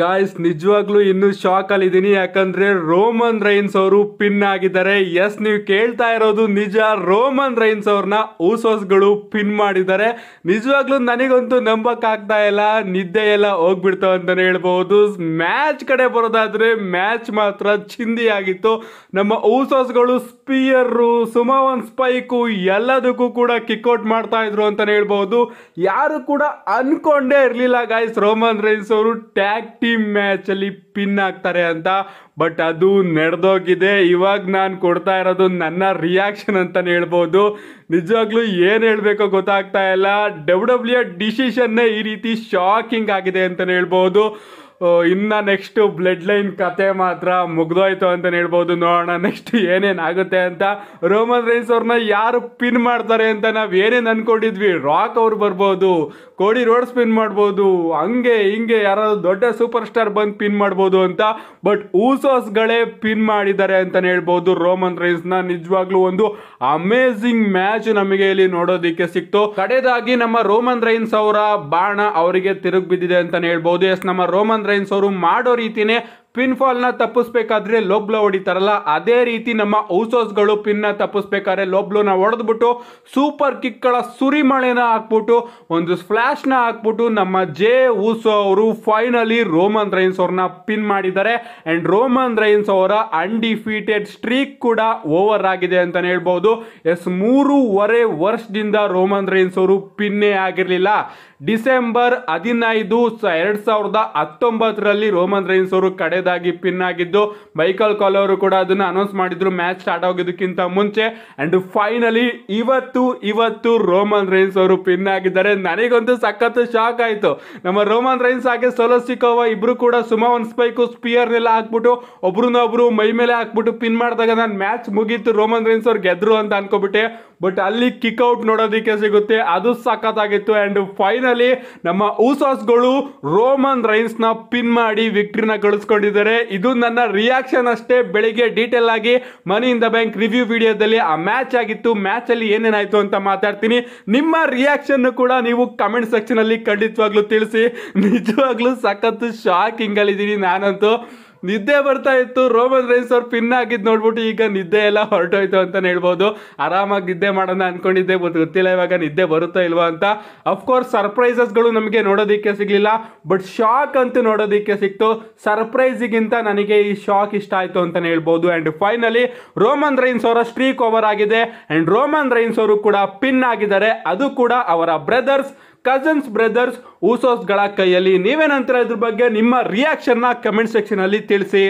guys ನಿಜವಾಗ್ಲೂ ಇನ್ನು shock ಅಲ್ಲಿ ಇದೀನಿ ಯಾಕಂದ್ರೆ ರೋಮನ್ ರೈನ್ಸ್ ಅವರು ಪಿನ್ ಆಗಿದ್ದಾರೆ ಎಸ್ ನೀವು ಕೇಳ್ತಾ ಇರೋದು ನಿಜ ರೋಮನ್ ರೈನ್ಸ್ ಅವ್ರನ್ನ ಊಸೋಸ್ಗಳು ಪಿನ್ ಮಾಡಿದ್ದಾರೆ ನಿಜವಾಗ್ಲೂ ನನಗಂತೂ ನಂಬಕ್ ಆಗ್ತಾ ಇಲ್ಲ ನಿದ್ದೆ ಎಲ್ಲ ಹೋಗ್ಬಿಡ್ತಾವ ಅಂತಾನೆ ಹೇಳ್ಬಹುದು ಮ್ಯಾಚ್ ಕಡೆ ಬರೋದಾದ್ರೆ ಮ್ಯಾಚ್ ಮಾತ್ರ ಚಿಂದಿ ಆಗಿತ್ತು ನಮ್ಮ ಊಸೋಸ್ಗಳು ಸ್ಪಿಯರು ಸುಮಾವನ್ ಸ್ಪೈಕು ಎಲ್ಲದಕ್ಕೂ ಕೂಡ ಕಿಕ್ಔಟ್ ಮಾಡ್ತಾ ಇದ್ರು ಅಂತಾನೆ ಹೇಳ್ಬಹುದು ಯಾರು ಕೂಡ ಅನ್ಕೊಂಡೇ ಇರಲಿಲ್ಲ ಗಾಯ್ಸ್ ರೋಮನ್ ರೈನ್ಸ್ ಅವರು ಟ್ಯಾಕ್ ಟೀಮ್ ಮ್ಯಾಚಲ್ಲಿ ಪಿನ್ ಆಗ್ತಾರೆ ಅಂತ ಬಟ್ ಅದು ನಡೆದೋಗಿದೆ ಇವಾಗ ನಾನು ಕೊಡ್ತಾ ಇರೋದು ನನ್ನ ರಿಯಾಕ್ಷನ್ ಅಂತ ಹೇಳ್ಬೋದು ನಿಜವಾಗ್ಲೂ ಏನು ಹೇಳಬೇಕೋ ಗೊತ್ತಾಗ್ತಾ ಇಲ್ಲ ಡಬ್ಲ್ಯೂ ಡಬ್ಲ್ಯೂ ಡಿಸಿಷನ್ನೇ ಈ ರೀತಿ ಶಾಕಿಂಗ್ ಆಗಿದೆ ಅಂತಲೇ ಹೇಳ್ಬೋದು ಇನ್ನ ನೆಕ್ಸ್ಟ್ ಬ್ಲಡ್ ಲೈನ್ ಕತೆ ಮಾತ್ರ ಮುಗ್ದೋಯ್ತು ಅಂತ ಹೇಳ್ಬೋದು ನೋಡೋಣ ನೆಕ್ಸ್ಟ್ ಏನೇನು ಆಗುತ್ತೆ ಅಂತ ರೋಮನ್ ರೈನ್ಸ್ ಅವ್ರನ್ನ ಯಾರು ಪಿನ್ ಮಾಡ್ತಾರೆ ಅಂತ ನಾವು ಏನೇನು ಅನ್ಕೊಂಡಿದ್ವಿ ರಾಕ್ ಅವ್ರು ಬರ್ಬೋದು ಕೋಡಿ ರೋಡ್ಸ್ ಪಿನ್ ಮಾಡ್ಬೋದು ಹಂಗೆ ಹಿಂಗೆ ಯಾರಾದ್ರೂ ದೊಡ್ಡ ಸೂಪರ್ ಸ್ಟಾರ್ ಬಂದು ಪಿನ್ ಮಾಡ್ಬೋದು ಅಂತ ಬಟ್ ಊಸೋಸ್ಗಳೇ ಪಿನ್ ಮಾಡಿದ್ದಾರೆ ಅಂತ ಹೇಳ್ಬೋದು ರೋಮನ್ ನ ನಿಜವಾಗ್ಲೂ ಒಂದು ಅಮೇಝಿಂಗ್ ಮ್ಯಾಚ್ ನಮಗೆ ಇಲ್ಲಿ ನೋಡೋದಿಕ್ಕೆ ಸಿಕ್ತು ಕಡೆದಾಗಿ ನಮ್ಮ ರೋಮನ್ ರೈನ್ಸ್ ಅವರ ಬಾಣ ಅವರಿಗೆ ತಿರುಗ್ ಬಿದ್ದಿದೆ ಅಂತ ಹೇಳ್ಬೋದು ಎಸ್ ನಮ್ಮ ರೋಮನ್ ಅಂದರೆ ಅವರು ಮಾಡೋ ರೀತಿಯೇ ಪಿನ್ಫಾಲ್ನ ತಪ್ಪಿಸ್ಬೇಕಾದ್ರೆ ಲೋಬ್ಲೋ ಹೊಡಿತಾರಲ್ಲ ಅದೇ ರೀತಿ ನಮ್ಮ ಔಸೋಸ್ಗಳು ಪಿನ್ನ ತಪ್ಪಿಸ್ಬೇಕಾದ್ರೆ ಲೋಬ್ಲೋನ ಹೊಡೆದ್ಬಿಟ್ಟು ಸೂಪರ್ ಕಿಕ್ಗಳ ಸುರಿಮಳೆನ ಹಾಕ್ಬಿಟ್ಟು ಒಂದು ಫ್ಲ್ಯಾಶ್ನ ಹಾಕ್ಬಿಟ್ಟು ನಮ್ಮ ಜೆ ಊಸೋ ಅವರು ಫೈನಲಿ ರೋಮನ್ ರೈನ್ಸ್ ಅವ್ರನ್ನ ಪಿನ್ ಮಾಡಿದ್ದಾರೆ ಆ್ಯಂಡ್ ರೋಮನ್ ರೈನ್ಸ್ ಅವರ ಅನ್ಡಿಫೀಟೆಡ್ ಸ್ಟ್ರೀಕ್ ಕೂಡ ಓವರ್ ಆಗಿದೆ ಅಂತಲೇ ಹೇಳ್ಬೋದು ಎಸ್ ಮೂರುವರೆ ವರ್ಷದಿಂದ ರೋಮನ್ ರೈನ್ಸ್ ಅವರು ಪಿನ್ನೇ ಆಗಿರಲಿಲ್ಲ ಡಿಸೆಂಬರ್ ಹದಿನೈದು ಎರಡು ಸಾವಿರದ ಹತ್ತೊಂಬತ್ತರಲ್ಲಿ ರೋಮನ್ ರೈನ್ಸ್ ಅವರು ಕಡೆದಾಗಿ ಪಿನ್ ಆಗಿದ್ದು ಮೈಕಲ್ ಕಾಲ್ ಅವರು ಕೂಡ ಅದನ್ನು ಅನೌನ್ಸ್ ಮಾಡಿದ್ರು ಮ್ಯಾಚ್ ಸ್ಟಾರ್ಟ್ ಆಗೋದಕ್ಕಿಂತ ಮುಂಚೆ ಅಂಡ್ ಫೈನಲಿ ಇವತ್ತು ಇವತ್ತು ರೋಮನ್ ರೈನ್ಸ್ ಅವರು ಪಿನ್ ಆಗಿದ್ದಾರೆ ನನಗಂತೂ ಸಖತ್ ಶಾಕ್ ಆಯಿತು ನಮ್ಮ ರೋಮನ್ ರೈನ್ಸ್ ಹಾಗೆ ಸಿಕ್ಕವ ಇಬ್ರು ಕೂಡ ಸುಮಾ ಒಂದು ಸ್ಪೈಕು ಸ್ಪಿಯರ್ನೆಲ್ಲ ಹಾಕ್ಬಿಟ್ಟು ಒಬ್ರನ್ನೊಬ್ರು ಒಬ್ರು ಮೈ ಮೇಲೆ ಹಾಕ್ಬಿಟ್ಟು ಪಿನ್ ಮಾಡಿದಾಗ ನಾನು ಮ್ಯಾಚ್ ಮುಗೀತು ರೋಮನ್ ರೈನ್ಸ್ ಅವ್ರು ಗೆದ್ರು ಅಂತ ಅನ್ಕೋಬಿಟ್ಟೆ ಬಟ್ ಅಲ್ಲಿ ಕಿಕ್ಔಟ್ ನೋಡೋದಕ್ಕೆ ಸಿಗುತ್ತೆ ಅದು ಸಖತ್ತಾಗಿತ್ತು ಆ್ಯಂಡ್ ಫೈನಲಿ ನಮ್ಮ ಊಸಾಸ್ಗಳು ರೋಮನ್ ರೈನ್ಸ್ನ ಪಿನ್ ಮಾಡಿ ವಿಕ್ಟ್ರಿನ ಗಳಿಸ್ಕೊಂಡಿದ್ದಾರೆ ಇದು ನನ್ನ ರಿಯಾಕ್ಷನ್ ಅಷ್ಟೇ ಬೆಳಿಗ್ಗೆ ಡೀಟೇಲ್ ಆಗಿ money in the bank review ವಿಡಿಯೋದಲ್ಲಿ ಆ ಮ್ಯಾಚ್ ಆಗಿತ್ತು ಮ್ಯಾಚಲ್ಲಿ ಏನೇನಾಯಿತು ಅಂತ ಮಾತಾಡ್ತೀನಿ ನಿಮ್ಮ ರಿಯಾಕ್ಷನ್ನು ಕೂಡ ನೀವು ಕಮೆಂಟ್ ಸೆಕ್ಷನಲ್ಲಿ ಖಂಡಿತವಾಗ್ಲೂ ತಿಳಿಸಿ ನಿಜವಾಗ್ಲೂ ಸಖತ್ತು ಶಾಕಿಂಗಲ್ಲಿದ್ದೀನಿ ನಾನಂತೂ ನಿದ್ದೆ ಬರ್ತಾ ಇತ್ತು ರೋಮನ್ ರೈನ್ಸ್ ಅವ್ರು ಪಿನ್ ಆಗಿದ್ದು ನೋಡ್ಬಿಟ್ಟು ಈಗ ನಿದ್ದೆ ಎಲ್ಲ ಹೊರಟೋಯ್ತು ಅಂತ ಹೇಳ್ಬೋದು ಆರಾಮಾಗಿ ನಿದ್ದೆ ಮಾಡೋಣ ಅನ್ಕೊಂಡಿದ್ದೆ ಗೊತ್ತಿಲ್ಲ ಇವಾಗ ನಿದ್ದೆ ಬರುತ್ತಾ ಇಲ್ವಾ ಅಂತ ಅಫ್ಕೋರ್ಸ್ ಸರ್ಪ್ರೈಸಸ್ಗಳು ನಮಗೆ ನೋಡೋದಿಕ್ಕೆ ಸಿಗ್ಲಿಲ್ಲ ಬಟ್ ಶಾಕ್ ಅಂತೂ ನೋಡೋದಿಕ್ಕೆ ಸಿಕ್ತು ಸರ್ಪ್ರೈಸಿಗಿಂತ ನನಗೆ ಈ ಶಾಕ್ ಇಷ್ಟ ಆಯಿತು ಅಂತ ಹೇಳ್ಬೋದು ಆ್ಯಂಡ್ ಫೈನಲಿ ರೋಮನ್ ರೈನ್ಸ್ ಅವರ ಸ್ಟ್ರೀಕ್ ಓವರ್ ಆಗಿದೆ ಆ್ಯಂಡ್ ರೋಮನ್ ರೈನ್ಸ್ ಅವರು ಕೂಡ ಪಿನ್ ಆಗಿದ್ದಾರೆ ಅದು ಕೂಡ ಅವರ ಬ್ರದರ್ಸ್ ಕಸನ್ಸ್ ಬ್ರದರ್ಸ್ ಊಸೋಸ್ಗಳ ಕೈಯಲ್ಲಿ ನೀವೇನಂತಾರೆ ಇದ್ರ ಬಗ್ಗೆ ನಿಮ್ಮ ರಿಯಾಕ್ಷನ್ನ ಕಮೆಂಟ್ ಅಲ್ಲಿ ತಿಳಿಸಿ